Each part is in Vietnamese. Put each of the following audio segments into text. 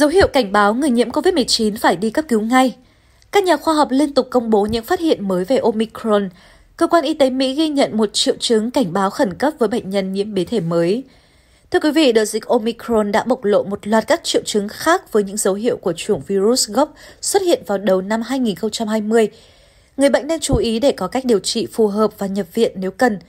Dấu hiệu cảnh báo người nhiễm COVID-19 phải đi cấp cứu ngay. Các nhà khoa học liên tục công bố những phát hiện mới về Omicron. Cơ quan y tế Mỹ ghi nhận một triệu chứng cảnh báo khẩn cấp với bệnh nhân nhiễm biến thể mới. Thưa quý vị, đợt dịch Omicron đã bộc lộ một loạt các triệu chứng khác với những dấu hiệu của chủng virus gốc xuất hiện vào đầu năm 2020. Người bệnh nên chú ý để có cách điều trị phù hợp và nhập viện nếu cần –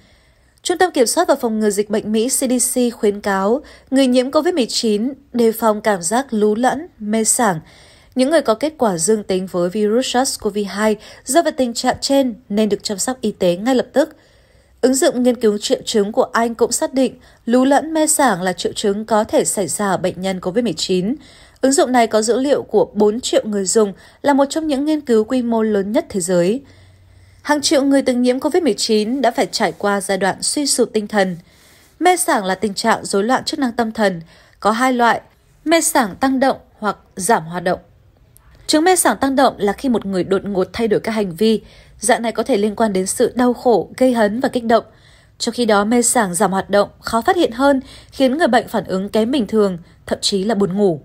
Trung tâm Kiểm soát và Phòng ngừa Dịch bệnh Mỹ CDC khuyến cáo người nhiễm COVID-19 đề phòng cảm giác lú lẫn, mê sảng. Những người có kết quả dương tính với virus SARS-CoV-2 do về tình trạng trên nên được chăm sóc y tế ngay lập tức. Ứng dụng nghiên cứu triệu chứng của Anh cũng xác định lú lẫn mê sảng là triệu chứng có thể xảy ra ở bệnh nhân COVID-19. Ứng dụng này có dữ liệu của 4 triệu người dùng là một trong những nghiên cứu quy mô lớn nhất thế giới. Hàng triệu người từng nhiễm COVID-19 đã phải trải qua giai đoạn suy sụp tinh thần. Mê sảng là tình trạng rối loạn chức năng tâm thần, có hai loại, mê sảng tăng động hoặc giảm hoạt động. Chứng mê sảng tăng động là khi một người đột ngột thay đổi các hành vi, dạng này có thể liên quan đến sự đau khổ, gây hấn và kích động. Trong khi đó, mê sảng giảm hoạt động khó phát hiện hơn, khiến người bệnh phản ứng kém bình thường, thậm chí là buồn ngủ.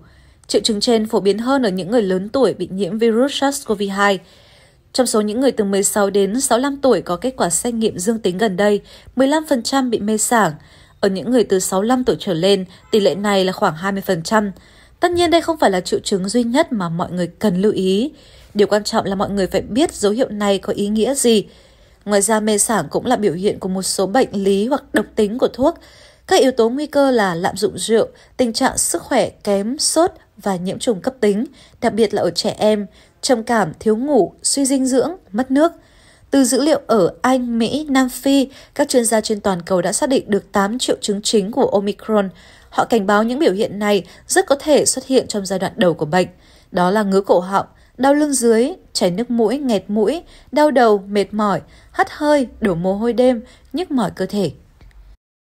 Triệu chứng trên phổ biến hơn ở những người lớn tuổi bị nhiễm virus SARS-CoV-2. Trong số những người từ 16 đến 65 tuổi có kết quả xét nghiệm dương tính gần đây, 15% bị mê sảng. Ở những người từ 65 tuổi trở lên, tỷ lệ này là khoảng 20%. Tất nhiên đây không phải là triệu chứng duy nhất mà mọi người cần lưu ý. Điều quan trọng là mọi người phải biết dấu hiệu này có ý nghĩa gì. Ngoài ra mê sảng cũng là biểu hiện của một số bệnh lý hoặc độc tính của thuốc. Các yếu tố nguy cơ là lạm dụng rượu, tình trạng sức khỏe kém, sốt và nhiễm trùng cấp tính, đặc biệt là ở trẻ em, trầm cảm, thiếu ngủ, suy dinh dưỡng, mất nước. Từ dữ liệu ở Anh, Mỹ, Nam Phi, các chuyên gia trên toàn cầu đã xác định được 8 triệu chứng chính của Omicron. Họ cảnh báo những biểu hiện này rất có thể xuất hiện trong giai đoạn đầu của bệnh. Đó là ngứa cổ họng, đau lưng dưới, chảy nước mũi, nghẹt mũi, đau đầu, mệt mỏi, hắt hơi, đổ mồ hôi đêm, nhức mỏi cơ thể,